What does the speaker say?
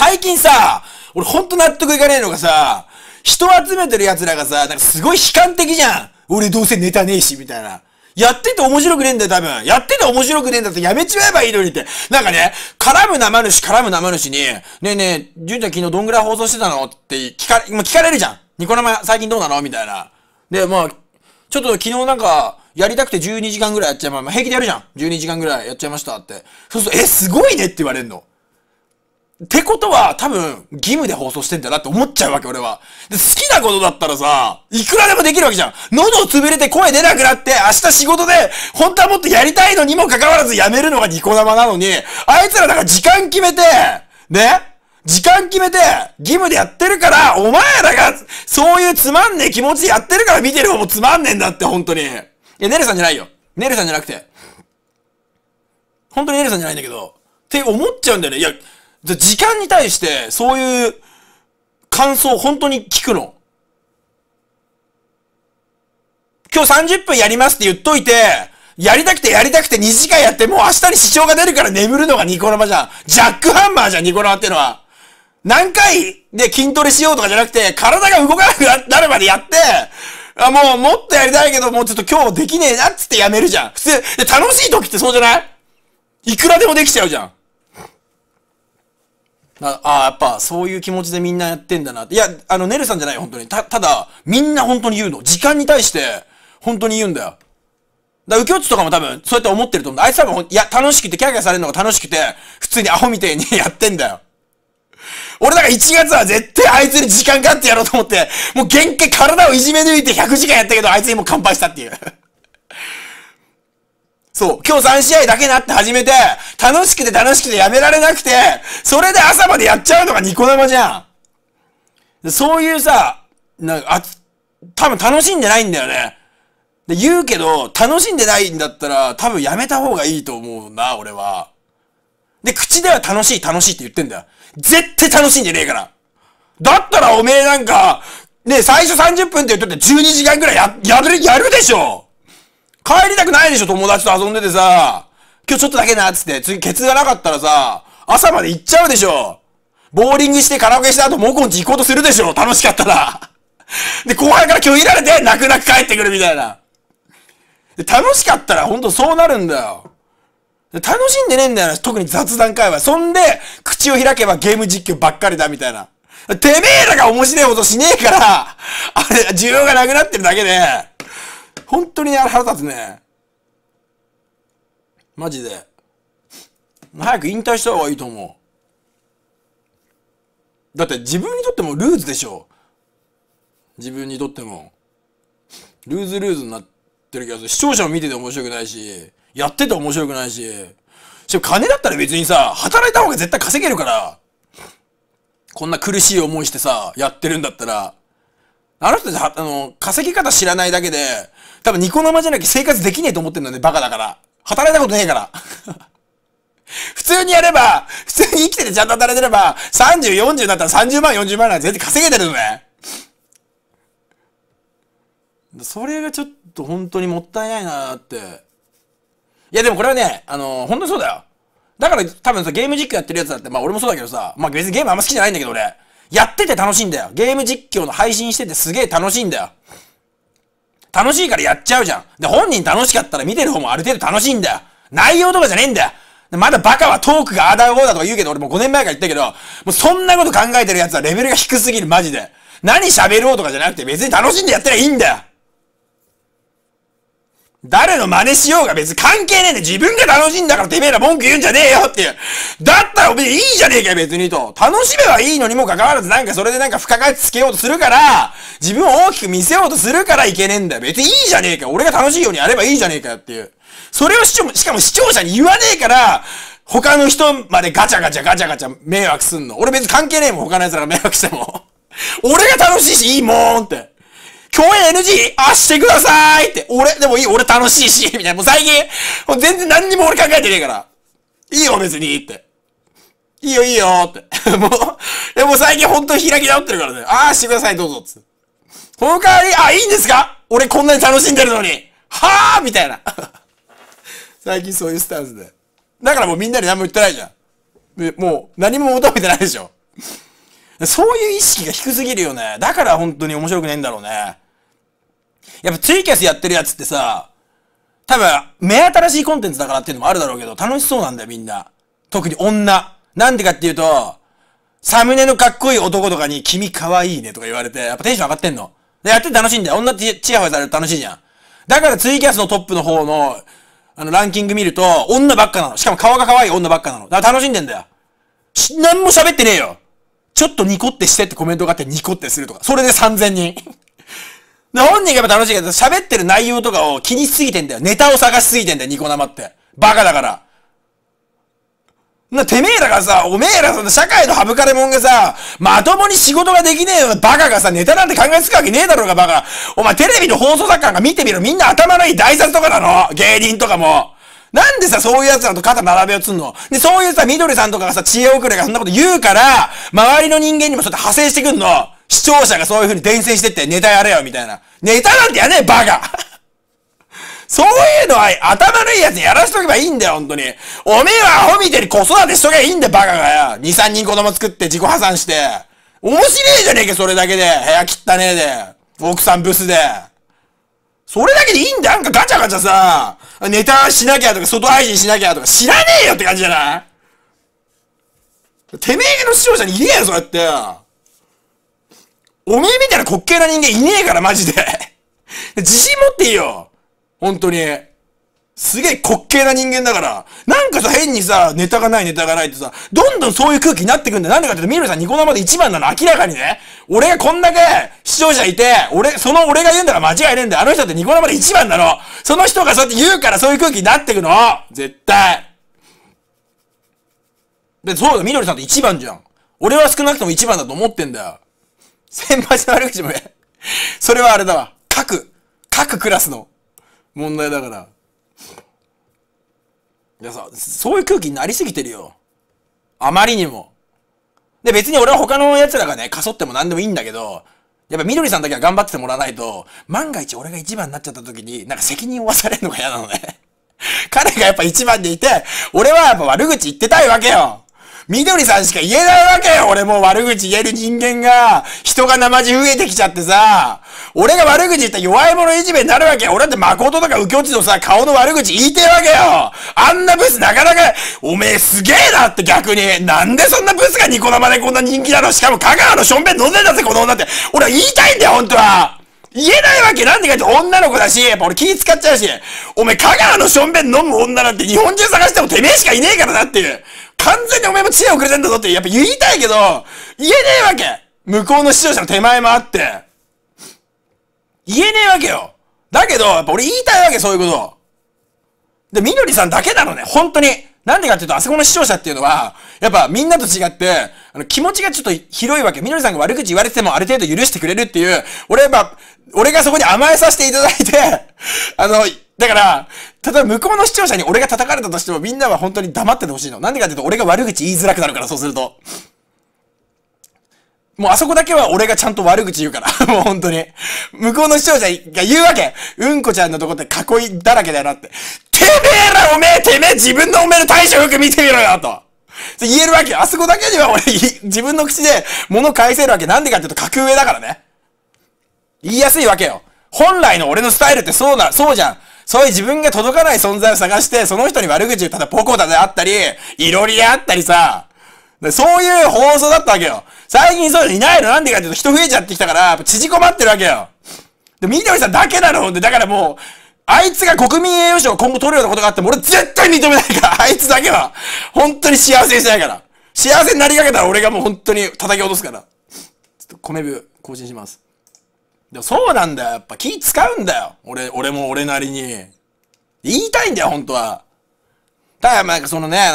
最近さ、俺ほんと納得いかねえのがさ、人集めてる奴らがさ、なんかすごい悲観的じゃん。俺どうせネタねえし、みたいな。やってて面白くねえんだよ、多分。やってて面白くねえんだってやめちまえばいいのにって。なんかね、絡む生主、絡む生主に、ねえねえ、純ちゃん昨日どんぐらい放送してたのって聞かれ、もう聞かれるじゃん。ニコ生最近どうなのみたいな。で、まあ、ちょっと昨日なんか、やりたくて12時間ぐらいやっちゃいま、まあ、平気でやるじゃん。12時間ぐらいやっちゃいましたって。そうすると、え、すごいねって言われんの。ってことは、多分、義務で放送してんだなって思っちゃうわけ、俺は。で、好きなことだったらさ、いくらでもできるわけじゃん。喉を潰れて声出なくなって、明日仕事で、本当はもっとやりたいのにもかかわらずやめるのがニコ生なのに、あいつらなんか時間決めて、ね時間決めて、義務でやってるから、お前らが、そういうつまんねえ気持ちでやってるから見てる方もつまんねえんだって、本当に。いや、ネルさんじゃないよ。ネルさんじゃなくて。本当にネルさんじゃないんだけど。って思っちゃうんだよね。いや、じゃ時間に対してそういう感想本当に聞くの。今日30分やりますって言っといて、やりたくてやりたくて2時間やってもう明日に支障が出るから眠るのがニコ生じゃん。ジャックハンマーじゃん、ニコ生ってのは。何回で筋トレしようとかじゃなくて、体が動かなくなるまでやって、あ、もうもっとやりたいけど、もうちょっと今日できねえなっつってやめるじゃん。普通、で楽しい時ってそうじゃないいくらでもできちゃうじゃん。ああ、やっぱそういう気持ちでみんなやってんだなって。いや、あの、ネルさんじゃない、本当に。た、ただ、みんな本当に言うの。時間に対して、本当に言うんだよ。だから、右京とかも多分、そうやって思ってると思う。あいつらも、いや、楽しくて、キャーキャーされるのが楽しくて、普通にアホみてえに やってんだよ。俺だから1月は絶対あいつに時間かってやろうと思って、もう原型体をいじめ抜いて100時間やったけど、あいつにもう乾杯したっていうそう。今日3試合だけなって始めて、楽しくて楽しくてやめられなくて、それで朝までやっちゃうのがニコ生じゃん。そういうさ、なんか、あ、多分楽しんでないんだよね。で、言うけど、楽しんでないんだったら、多分やめた方がいいと思うな、俺は。で、口では楽しい楽しいって言ってんだよ。絶対楽しんでねえから。だったらおめえなんか、ね、最初30分って言っとって12時間ぐらいや、やる、やるでしょ帰りたくないでしょ、友達と遊んでてさ。今日ちょっとだけな、つって。次、ケツがなかったらさ、朝まで行っちゃうでしょ。ボーリングしてカラオケした後、モコんち行こうとするでしょ。楽しかったら。で、後輩から拒否られて、泣く泣く帰ってくるみたいな。で、楽しかったら、ほんとそうなるんだよ。楽しんでねえんだよな、特に雑談会話。そんで、口を開けばゲーム実況ばっかりだ、みたいな。てめえらが面白いことしねえから、あれ、需要がなくなってるだけで、本当にね、腹立つね。マジで。早く引退した方がいいと思う。だって自分にとってもルーズでしょ。自分にとっても。ルーズルーズになってるけど、視聴者も見てて面白くないし、やってて面白くないし、しかも金だったら別にさ、働いた方が絶対稼げるから。こんな苦しい思いしてさ、やってるんだったら。あの人たち、あの、稼ぎ方知らないだけで、多分ニコ生じゃなきゃ生活できねえと思ってんだね、バカだから。働いたことねえから。普通にやれば、普通に生きててちゃんと働いてれば、30、40だったら30万、40万なんて全然稼げてるのね。それがちょっと本当にもったいないなーって。いやでもこれはね、あのー、本当にそうだよ。だから多分さ、ゲーム実況やってるやつだって、まあ俺もそうだけどさ、まあ別にゲームあんま好きじゃないんだけど俺。やってて楽しいんだよ。ゲーム実況の配信しててすげえ楽しいんだよ。楽しいからやっちゃうじゃん。で、本人楽しかったら見てる方もある程度楽しいんだよ。内容とかじゃねえんだよ。まだバカはトークがあだこうだとか言うけど、俺も5年前から言ったけど、もうそんなこと考えてる奴はレベルが低すぎる、マジで。何喋ろうとかじゃなくて別に楽しんでやったらいいんだよ誰の真似しようが別に関係ねえんだ自分が楽しいんだからてめえら文句言うんじゃねえよっていう。だったら別にいいじゃねえかよ別にと。楽しめばいいのにもかかわらずなんかそれでなんか付加価値つけようとするから、自分を大きく見せようとするからいけねえんだよ。別にいいじゃねえかよ。俺が楽しいようにやればいいじゃねえかよっていう。それをししかも視聴者に言わねえから、他の人までガチャガチャガチャガチャ迷惑すんの。俺別に関係ねえもん他の奴らが迷惑しても。俺が楽しいしいいもんって。共演 NG! あ、してくださいって、俺、でもいい、俺楽しいし、みたいな。もう最近、もう全然何にも俺考えてねえから。いいよ、別にって。いいよ、いいよって。もう、でも最近本当に開き直ってるからね。ああ、してください、どうぞ、つこの代わり、あ、いいんですか俺こんなに楽しんでるのに。はあみたいな。最近そういうスタンスで。だからもうみんなに何も言ってないじゃん。もう、何も求めてないでしょ。そういう意識が低すぎるよね。だから本当に面白くねえんだろうね。やっぱツイキャスやってるやつってさ、多分、目新しいコンテンツだからっていうのもあるだろうけど、楽しそうなんだよみんな。特に女。なんでかっていうと、サムネのかっこいい男とかに、君かわいいねとか言われて、やっぱテンション上がってんの。で、やってて楽しいんだよ。女ってチヤホヤされると楽しいじゃん。だからツイキャスのトップの方の、あの、ランキング見ると、女ばっかなの。しかも顔が可愛い女ばっかなの。だから楽しんでんだよ。し、なんも喋ってねえよ。ちょっとニコってしてってコメントがあってニコってするとか。それで3000人。で、本人がやっぱ楽しいけど、喋ってる内容とかを気にしすぎてんだよ。ネタを探しすぎてんだよ、ニコ生って。バカだから。な、てめえらがさ、おめえらその社会の省かれもんがさ、まともに仕事ができねえよ、バカがさ、ネタなんて考えつくわけねえだろうが、バカ。お前テレビの放送作家が見てみろ、みんな頭のいい大雑とかなの芸人とかも。なんでさ、そういう奴らと肩並べようつんので、そういうさ、緑さんとかがさ、知恵遅れがそんなこと言うから、周りの人間にもちょっと派生してくんの。視聴者がそういう風に伝染してって、ネタやれよ、みたいな。ネタなんてやねえ、バカ そういうのは、頭のいい奴にやらしとけばいいんだよ、本当に。おめえはアホみてに子育てしとけばいいんだよ、バカがよ。2、3人子供作って自己破産して。面白えじゃねえか、それだけで。部屋汚ねえで。奥さんブスで。それだけでいいんだなんかガチャガチャさ、ネタしなきゃとか、外配信しなきゃとか、知らねえよって感じじゃないてめえの視聴者にいねえよ、そうやって。おめえみたいな滑稽な人間いねえから、マジで。自信持っていいよ。本当に。すげえ滑稽な人間だから、なんかさ、変にさ、ネタがないネタがないってさ、どんどんそういう空気になってくんだよ。なんでかって言うと、ミルさんニコ生で一番なの、明らかにね。俺がこんだけ視聴者いて、俺、その俺が言うんだから間違いねえんだよ。あの人ってニコ生で一番なの。その人がそうやって言うからそういう空気になってくの。絶対。で、そうだ、みのりさんって一番じゃん。俺は少なくとも一番だと思ってんだよ。先輩の悪口もね。それはあれだわ。各、各クラスの問題だから。いやさ、そういう空気になりすぎてるよ。あまりにも。で、別に俺は他の奴らがね、かそっても何でもいいんだけど、やっぱ緑さんだけは頑張っててもらわないと、万が一俺が一番になっちゃった時に、なんか責任を負わされるのが嫌なのね。彼がやっぱ一番でいて、俺はやっぱ悪口言ってたいわけよ。みどりさんしか言えないわけよ俺もう悪口言える人間が、人が生地増えてきちゃってさ、俺が悪口言った弱い者いじめになるわけよ俺だって誠とか右京地のさ、顔の悪口言いてるわけよあんなブスなかなか、おめえすげえなって逆に、なんでそんなブスがニコ生でこんな人気なのしかも香川のしょんべん飲んでたぜこの女って。俺は言いたいんだよ本当は言えないわけなんでかって女の子だし、やっぱ俺気使っちゃうし、おめえ香川のしょんべん飲む女なんて日本中探してもてめえしかいねえからなっていう。完全にお前も知恵遅れてんだぞってやっぱ言いたいけど、言えねえわけ向こうの視聴者の手前もあって。言えねえわけよだけど、やっぱ俺言いたいわけ、そういうこと。で、みのりさんだけなのね、本当に。なんでかっていうと、あそこの視聴者っていうのは、やっぱみんなと違って、あの、気持ちがちょっと広いわけ。みのりさんが悪口言われててもある程度許してくれるっていう、俺やっぱ、俺がそこに甘えさせていただいて、あの、だから、例えば向こうの視聴者に俺が叩かれたとしてもみんなは本当に黙っててほしいの。なんでかっていうと俺が悪口言いづらくなるから、そうすると。もうあそこだけは俺がちゃんと悪口言うから。もう本当に。向こうの視聴者が言うわけ。うんこちゃんのとこって囲いだらけだよなって。てめえらおめえてめえ自分のおめえの対処よく見てみろよと。言えるわけよ。あそこだけには俺 自分の口で物返せるわけ。なんでかっていうと格上だからね。言いやすいわけよ。本来の俺のスタイルってそうな、そうじゃん。そういう自分が届かない存在を探して、その人に悪口をただポコだであったり、いろりであったりさ、そういう放送だったわけよ。最近そういうのいないのなんでかっていうと人増えちゃってきたから、縮こまってるわけよ。で、緑さんだけなので、だからもう、あいつが国民栄誉賞を今後取るようなことがあっても俺絶対認めないから、あいつだけは、本当に幸せにしないから。幸せになりかけたら俺がもう本当に叩き落とすから。ちょっと米部更新します。でもそうなんだよ。やっぱ気使うんだよ。俺、俺も俺なりに。言いたいんだよ、本当は。ただ、まあ、そのね、